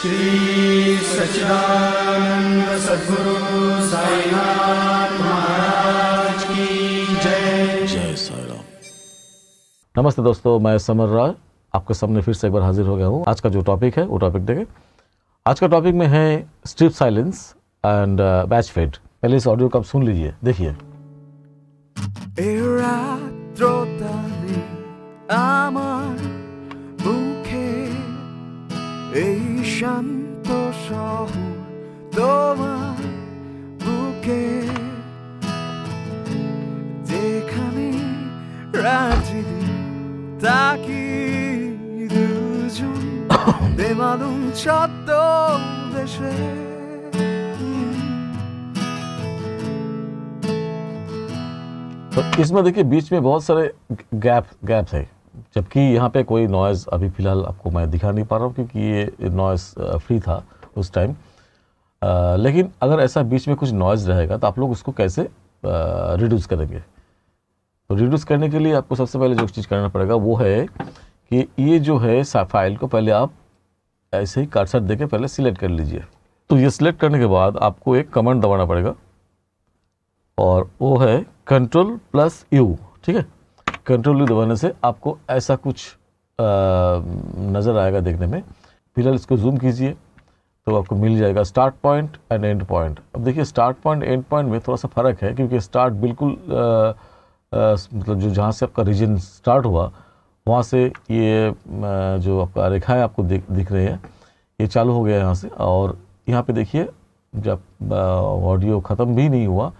श्री सचिदानंद सदगुरु साईनाथ महाराज की जय जय साई राम नमस्ते दोस्तों मैं समर राय आपके सामने फिर से एक बार हाजिर हो गया हूँ आज का जो टॉपिक है वो टॉपिक देखें आज का टॉपिक में है strip silence and batch fade पहले इस ऑडियो को आप सुन लीजिए देखिए enchatado de तो इसमें देखिए बीच में बहुत सारे गैप गैप है जबकि यहाँ पे कोई नॉइज़ अभी फ़िलहाल आपको मैं दिखा नहीं पा रहा हूँ क्योंकि ये नॉइज़ फ्री था उस टाइम लेकिन अगर ऐसा बीच में कुछ नॉइज़ रहेगा तो आप लोग उसको कैसे रिड्यूस करेंगे तो रिड्यूस करने के लिए आपको सबसे पहले जो चीज़ करना पड़ेगा वो है कि ये जो है फाइल को पहले आप ऐसे ही कार्डसेट दे के पहले सिलेक्ट कर लीजिए तो ये सिलेक्ट करने के बाद आपको एक कमांड दबाना पड़ेगा और वो है कंट्रोल प्लस यू ठीक है कंट्रोल यू दबाने से आपको ऐसा कुछ नज़र आएगा देखने में फिलहाल इसको जूम कीजिए तो आपको मिल जाएगा start point end end point अब देखिए स्टार्ट पॉइंट एंड पॉइंट में थोड़ा सा फ़र्क है क्योंकि स्टार्ट बिल्कुल मतलब जो जहाँ से आपका रीजन स्टार्ट हुआ वहाँ से ये जो आपका रेखा है आपको दिख दिख रही है ये चालू हो गया यहाँ से और यहाँ पे देखिए जब ऑडियो ख़त्म भी नहीं हुआ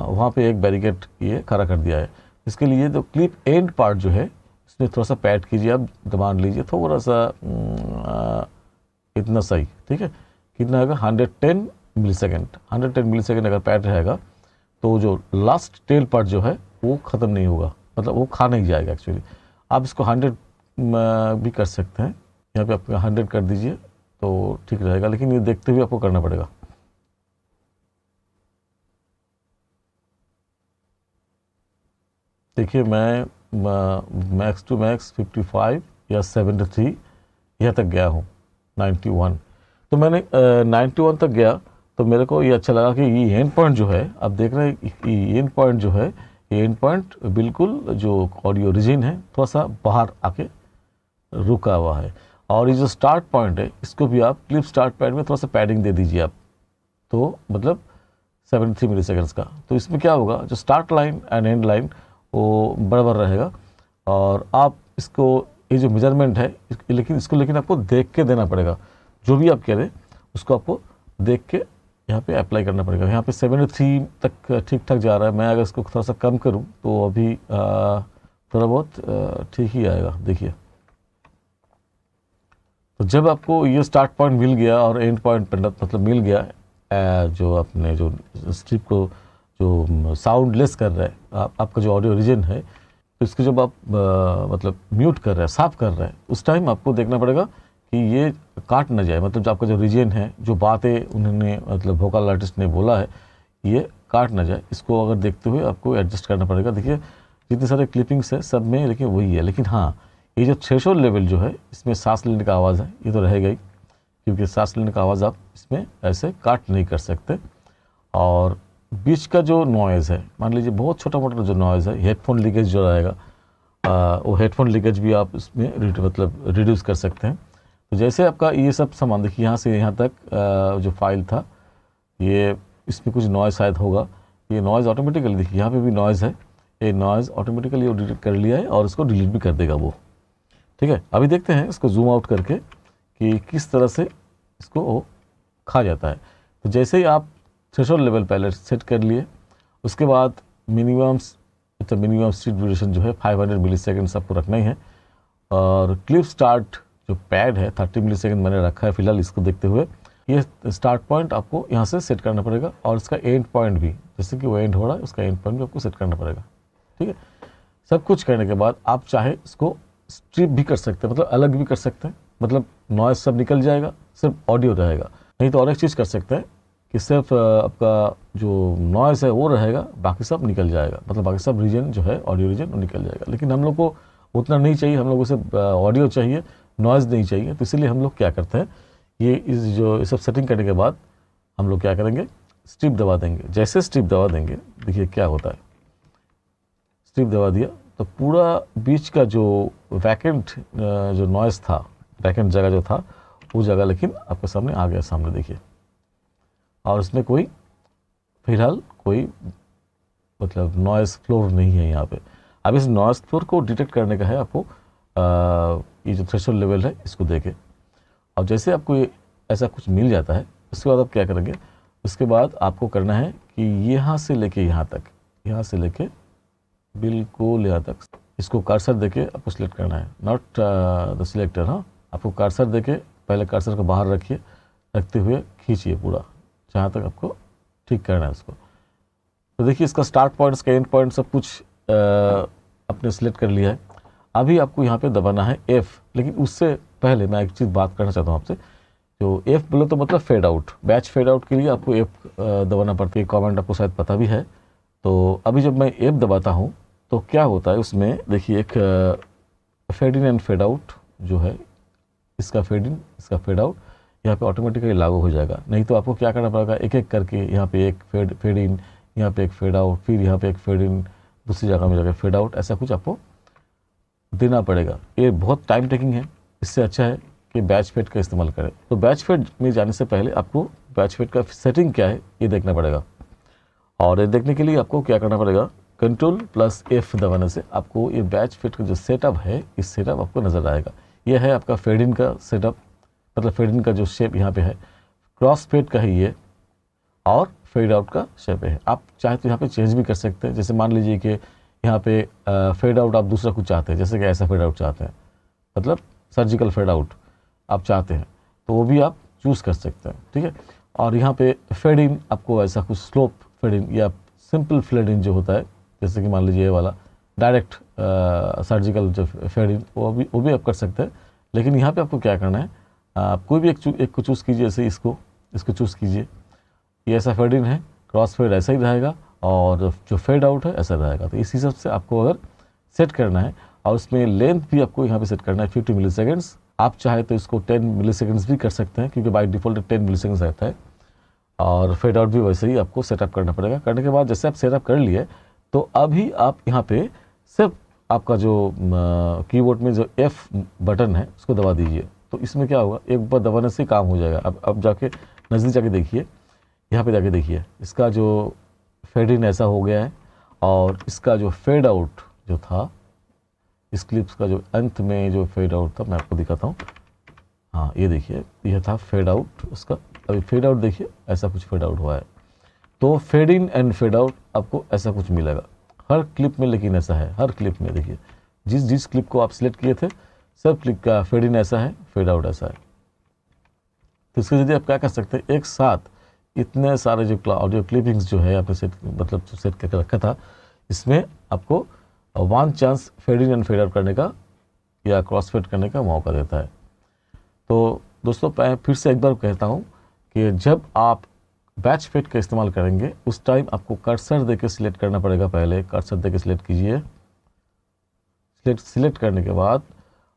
वहाँ पे एक बैरिकेड ये खड़ा कर दिया है इसके लिए जो क्लिप एंड पार्ट जो है इसमें थोड़ा सा पैड कीजिए आप दबा लीजिए थोड़ा सा इतना सही ठीक है कितना होगा hundred ten millisecond hundred ten millisecond अगर पैड रहेगा तो जो लास्ट टेल पार्ट जो है वो ख़त्म नहीं होगा मतलब वो खा नहीं जाएगा एक्चुअली आप इसको हंड्रेड भी कर सकते हैं यहाँ पे आप हंड्रेड कर दीजिए तो ठीक रहेगा लेकिन ये देखते हुए आपको करना पड़ेगा देखिए मैं max to max fifty five या सेवेंटी थ्री यहाँ तक गया हूँ नाइन्टी वन तो मैंने नाइन्टी वन तक गया तो मेरे को ये अच्छा लगा कि ये एंड पॉइंट जो है आप देख रहे हैं ये एंड पॉइंट जो है ये एंड पॉइंट बिल्कुल जो ऑडियो रिजिन है थोड़ा सा बाहर आके रुका हुआ है और ये जो स्टार्ट पॉइंट है इसको भी आप क्लिप स्टार्ट पॉइंट में थोड़ा सा पैडिंग दे दीजिए आप तो मतलब सेवेंटी थ्री मिली सेकेंड्स का तो इसमें क्या होगा जो start line end end line वो बराबर रहेगा और आप इसको ये जो मेजरमेंट है लेकिन इसको लेकिन आपको देख के देना पड़ेगा जो भी आप कह रहे हैं उसको आपको देख के यहाँ पे अप्लाई करना पड़ेगा यहाँ पे थ्री तक ठीक ठाक जा रहा है मैं अगर इसको थोड़ा सा कम करूँ तो अभी थोड़ा बहुत ठीक ही आएगा देखिए तो जब आपको ये स्टार्ट पॉइंट मिल गया और एंड पॉइंट मतलब मिल गया जो अपने जो स्ट्रिप को जो साउंड लेस कर रहे हैं आप, आपका जो ऑडियो ओरिजिन है तो इसको जब आप आ, मतलब म्यूट कर रहे हैं साफ कर रहे हैं उस टाइम आपको देखना पड़ेगा कि ये काट ना जाए मतलब जो आपका जो रीजन है जो बातें उन्होंने मतलब वोकल आर्टिस्ट ने बोला है ये काट ना जाए इसको अगर देखते हुए आपको एडजस्ट करना पड़ेगा देखिए जितने सारे क्लिपिंग्स है सब में लेकिन वही है लेकिन हाँ ये जो थ्रेशोर लेवल जो है इसमें सांस लेने का आवाज़ है ये तो रहेगा ही क्योंकि सांस लेने का आवाज़ आप इसमें ऐसे काट नहीं कर सकते और बीच का जो नॉइज़ है मान लीजिए बहुत छोटा मोटा जो नॉइज़ है हेडफोन लीकेज जो रहेगा वो हेडफोन लीकेज भी आप इसमें मतलब रिड्यूस कर सकते हैं तो जैसे आपका ये सब सामान देखिए यहाँ से यहाँ तक जो फाइल था ये इसमें कुछ नॉइज़ शायद होगा ये नॉइज़ ऑटोमेटिकली देखिए यहाँ पे भी नॉइज़ है ये नॉइज़ ऑटोमेटिकली वो डिटेक्ट कर लिया है और इसको डिलीट भी कर देगा वो ठीक है अभी देखते हैं इसको जूम आउट करके कि किस तरह से इसको वो खा जाता है तो जैसे ही आप थ्रेशोल्ड लेवल पहले सेट कर लिए उसके बाद मिनिमम्स तो मिनिमम सीट ड्यूरेशन जो है 500 मिली सेकेंड्स आपको रखना ही है और क्लिप स्टार्ट जो पैड है थर्टी मिली सेकेंड मैंने रखा है फिलहाल इसको देखते हुए ये स्टार्ट पॉइंट आपको यहाँ से सेट करना पड़ेगा और इसका एंड पॉइंट भी जैसे कि वो एंड हो रहा है उसका एंड पॉइंट भी आपको सेट करना पड़ेगा ठीक है सब कुछ करने के बाद आप चाहे इसको स्ट्रिप भी कर सकते हैं मतलब अलग भी कर सकते हैं मतलब नॉइस सब निकल जाएगा सिर्फ ऑडियो रहेगा नहीं तो और एक चीज़ कर सकते हैं कि सिर्फ आपका जो नॉइस है वो रहेगा बाकी सब निकल जाएगा मतलब बाकी सब रीजन जो है ऑडियो रीजन वो निकल जाएगा लेकिन हम लोग को उतना नहीं चाहिए हम लोग उसे ऑडियो चाहिए नॉइज़ नहीं चाहिए तो इसीलिए हम लोग क्या करते हैं ये इस जो ये सब सेटिंग करने के बाद हम लोग क्या करेंगे स्ट्रिप दबा देंगे जैसे स्ट्रिप दबा देंगे देखिए क्या होता है स्ट्रिप दबा दिया तो पूरा बीच का जो वैकेंट जो नॉइज़ था वैकेंट जगह जो था वो जगह लेकिन आपके सामने आ गया सामने देखिए और इसमें कोई फिलहाल कोई मतलब नॉइज़ फ्लोर नहीं है यहाँ पे अब इस नॉइज़ फ्लोर को डिटेक्ट करने का है आपको ये जो थ्रेशर लेवल है इसको देखें और जैसे आपको ऐसा कुछ मिल जाता है उसके बाद आप क्या करेंगे उसके बाद आपको करना है कि यहाँ से लेके यहाँ तक यहाँ से लेके बिल्कुल यहाँ तक इसको कार्सर देके आपको सिलेक्ट करना है नॉट द सिलेक्टर हाँ आपको कार्सर देके पहले कार्सर को बाहर रखिए रखते हुए खींचिए पूरा जहाँ तक आपको ठीक करना है उसको तो देखिए इसका स्टार्ट पॉइंट्स का एंड पॉइंट सब कुछ आ, आपने सेलेक्ट कर लिया है अभी आपको यहाँ पे दबाना है एफ़ लेकिन उससे पहले मैं एक चीज़ बात करना चाहता हूँ आपसे जो एफ़ बोले तो मतलब fade out batch fade out के लिए आपको एफ़ दबाना पड़ती है कमेंट आपको शायद पता भी है तो अभी जब मैं एफ़ दबाता हूँ तो क्या होता है उसमें देखिए एक fade in and fade out जो है इसका फेड इन इसका फेड आउट यहाँ पे ऑटोमेटिकली लागू हो जाएगा नहीं तो आपको क्या करना पड़ेगा एक एक करके यहाँ पे एक फेड फेड इन यहाँ पे एक फेड आउट फिर यहाँ पे एक फेड इन दूसरी जगह में जाकर फेड आउट ऐसा कुछ आपको देना पड़ेगा ये बहुत टाइम टेकिंग है इससे अच्छा है कि बैच फेट का इस्तेमाल करें तो बैच फेट में जाने से पहले आपको बैच फेट का सेटिंग क्या है ये देखना पड़ेगा और ये देखने के लिए आपको क्या करना पड़ेगा कंट्रोल प्लस एफ दबाने से आपको ये बैच फिट का जो सेटअप है इस सेटअप आपको नज़र आएगा ये है आपका फेड इन का सेटअप मतलब फेड इन का जो शेप यहाँ पे है क्रॉस फेड का है ये और फेड आउट का शेप है आप चाहे तो यहाँ पे चेंज भी कर सकते हैं जैसे मान लीजिए कि यहाँ पे फेड आउट आप दूसरा कुछ चाहते हैं जैसे कि ऐसा फेड आउट चाहते हैं मतलब सर्जिकल फेड आउट आप चाहते हैं तो वो भी आप चूज़ कर सकते हैं ठीक है और यहाँ पे फेड इन आपको ऐसा कुछ स्लोप फेड इन या सिंपल फेड इन जो होता है जैसे कि मान लीजिए ये वाला डायरेक्ट सर्जिकल जो फेड इन वो भी वो भी आप कर सकते हैं लेकिन यहाँ पे आपको क्या करना है आप कोई भी एक एक को चूज़ कीजिए जैसे इसको इसको चूज़ कीजिए ये ऐसा फेड इन है क्रॉस फेड ऐसा ही रहेगा और जो फेड आउट है ऐसा रहेगा तो इस हिसाब से आपको अगर सेट करना है और उसमें लेंथ भी आपको यहाँ पे सेट करना है फिफ्टी मिली सेकेंड्स आप चाहे तो इसको टेन मिली सेकेंड्स भी कर सकते हैं क्योंकि by default ten milliseconds रहता है और फेड आउट भी वैसे ही आपको सेटअप करना पड़ेगा करने के बाद जैसे आप सेटअप कर लिए तो अभी आप यहाँ पर सिर्फ आपका जो कीबोर्ड में जो एफ़ बटन है उसको दबा दीजिए तो इसमें क्या होगा एक बार दबाने से काम हो जाएगा अब अब जाके नज़दीक जाके देखिए यहाँ पे जाके देखिए इसका जो फेड इन ऐसा हो गया है और इसका जो फेड आउट जो था इस क्लिप्स का जो अंत में जो फेड आउट था मैं आपको दिखाता हूँ हाँ ये देखिए यह था फेड आउट उसका अभी फेड आउट देखिए ऐसा कुछ फेड आउट हुआ है तो fade in and fade out आपको ऐसा कुछ मिलेगा हर क्लिप में लेकिन ऐसा है हर क्लिप में देखिए जिस जिस क्लिप को आप सिलेक्ट किए थे सब क्लिप का फेड इन ऐसा है फेड आउट ऐसा है तो इसके जरिए आप क्या कर सकते हैं एक साथ इतने सारे जो ऑडियो क्लिपिंग्स जो है आपने सेट मतलब सेट करके रखा था इसमें आपको one chance fading and fade out करने का या क्रॉस फेड करने का मौका देता है तो दोस्तों मैं फिर से एक बार कहता हूँ कि जब आप बैच फेड का इस्तेमाल करेंगे उस टाइम आपको कर्सर दे के सिलेक्ट करना पड़ेगा पहले कर्सर दे के सिलेक्ट कीजिए सिलेक्ट सिलेक्ट करने के बाद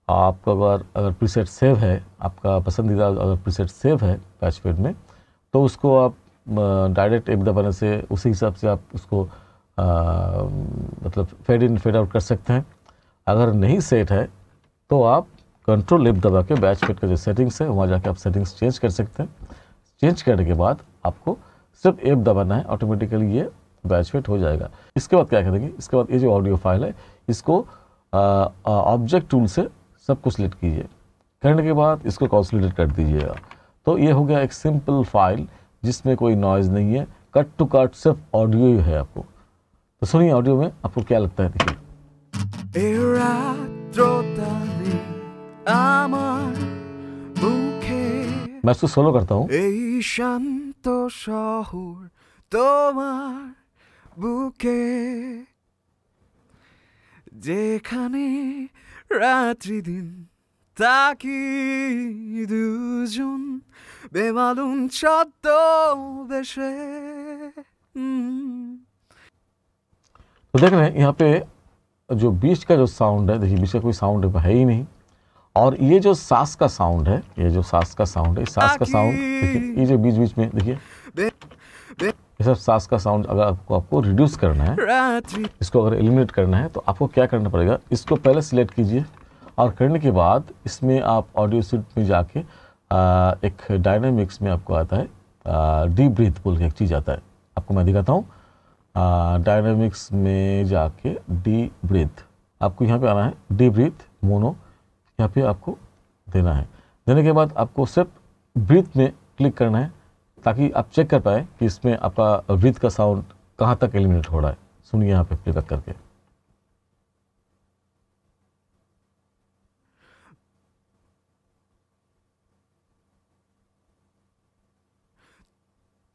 आपका अगर अगर प्रीसेट सेव है आपका पसंदीदा अगर प्रीसेट सेव है बैच फेड में तो उसको आप डायरेक्ट एक दफा से उसी हिसाब से आप उसको आ, मतलब फेड इन फेड आउट कर सकते हैं अगर नहीं सेट है तो आप कंट्रोल लिप दबा के बैच फेट का जो सेटिंग्स है वहाँ जाके आप सेटिंग्स चेंज कर सकते हैं चेंज करने के बाद आपको सिर्फ एप दबाना है ऑटोमेटिकली ये बैच फेट हो जाएगा इसके बाद क्या करेंगे इसके बाद ये जो ऑडियो फाइल है इसको ऑब्जेक्ट टूल से सब कुछ सिलेक्ट कीजिए करने के बाद इसको कॉन्सलेट कर दीजिएगा तो ये हो गया एक सिंपल फाइल जिसमें कोई नॉइज़ नहीं है कट टू कट सिर्फ ऑडियो ही है आपको तो सुनिए ऑडियो में आपको क्या लगता है देखिए मैं उसको सोलो करता हूँ যেখানে तो रात्रि दिन تاکی دوزون به معلوم چادو तो देख रहे हैं यहाँ पे जो बीच का जो साउंड है देखिए बीच का कोई साउंड है ही नहीं और ये जो सास का साउंड है ये जो सास का साउंड है सास का साउंड ये जो बीच बीच में देखिए ये सब सास का साउंड अगर आपको आपको रिड्यूस करना है इसको अगर एलिमिनेट करना है तो आपको क्या करना पड़ेगा इसको पहले सिलेक्ट कीजिए और करने के बाद इसमें आप ऑडियो सीट में जाके आ, एक डायनामिक्स में आपको आता है डी ब्रीथ बोल के एक चीज़ आता है आपको मैं दिखाता हूँ डायनामिक्स में जाके डी ब्रीथ आपको यहाँ पे आना है डी ब्रीथ मोनो यहाँ पे आपको देना है देने के बाद आपको सिर्फ ब्रीथ में क्लिक करना है ताकि आप चेक कर पाए कि इसमें आपका ब्रीथ का साउंड कहाँ तक एलिमिनेट हो रहा है सुनिए यहाँ पे प्लेबैक करके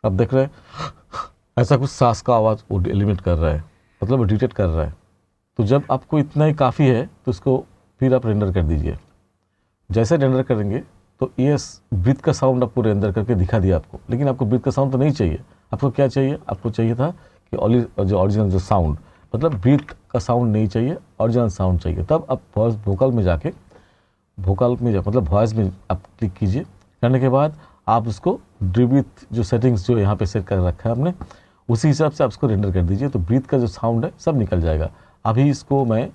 अब देख रहे हैं ऐसा कुछ सांस का आवाज़ वो एलिमिनेट कर रहा है मतलब डिटेक्ट कर रहा है तो जब आपको इतना ही काफ़ी है तो इसको फिर आप रेंडर कर दीजिए जैसे रेंडर करेंगे तो ये ब्रिथ का साउंड आपको रेंडर करके दिखा दिया आपको लेकिन आपको ब्रिथ का साउंड तो नहीं चाहिए आपको क्या चाहिए आपको चाहिए था कि जो ऑरिजिनल जो साउंड मतलब ब्रिथ का साउंड नहीं चाहिए ऑरिजिनल साउंड चाहिए तब आप वॉइस वोकल में जाके वोकल में जा मतलब वॉइस में आप क्लिक कीजिए करने के बाद आप उसको ड्रीबिथ जो सेटिंग्स जो यहाँ पे सेट कर रखा है हमने उसी हिसाब से आप उसको रेंडर कर दीजिए तो ब्रीथ का जो साउंड है सब निकल जाएगा अभी इसको मैं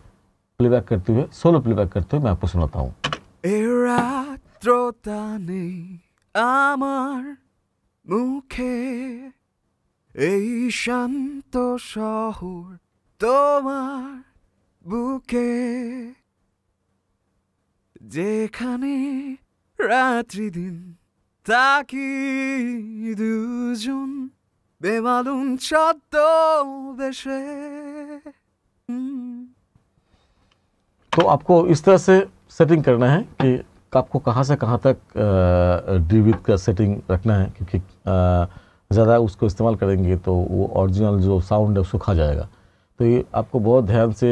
प्लेबैक करते हुए सोलो प्लेबैक करते हुए मैं आपको सुनाता हूँ আমার মুখে এই শান্ত শহর তোমার বুকে যেখানে রাত্রি দিন taki düzgün bemalum çatto beshe तो आपको इस तरह से सेटिंग करना है कि आपको कहाँ से कहाँ तक डी का सेटिंग रखना है क्योंकि ज़्यादा उसको इस्तेमाल करेंगे तो वो ओरिजिनल जो साउंड है उसको खा जाएगा तो ये आपको बहुत ध्यान से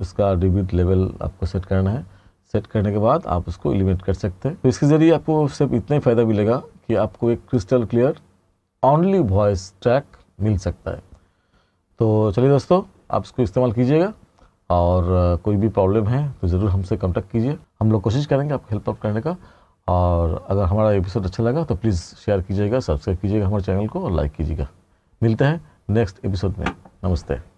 इसका डी लेवल आपको सेट करना है सेट करने के बाद आप उसको एलिमिनेट कर सकते हैं तो इसके ज़रिए आपको सिर्फ इतना ही फ़ायदा मिलेगा कि आपको एक crystal clear only voice track मिल सकता है तो चलिए दोस्तों आप इसको इस्तेमाल कीजिएगा और कोई भी प्रॉब्लम है तो ज़रूर हमसे कॉन्टैक्ट कीजिए हम लोग कोशिश करेंगे आपको हेल्प अप करने का और अगर हमारा एपिसोड अच्छा लगा तो प्लीज़ शेयर कीजिएगा सब्सक्राइब कीजिएगा हमारे चैनल को और लाइक कीजिएगा मिलते हैं नेक्स्ट एपिसोड में नमस्ते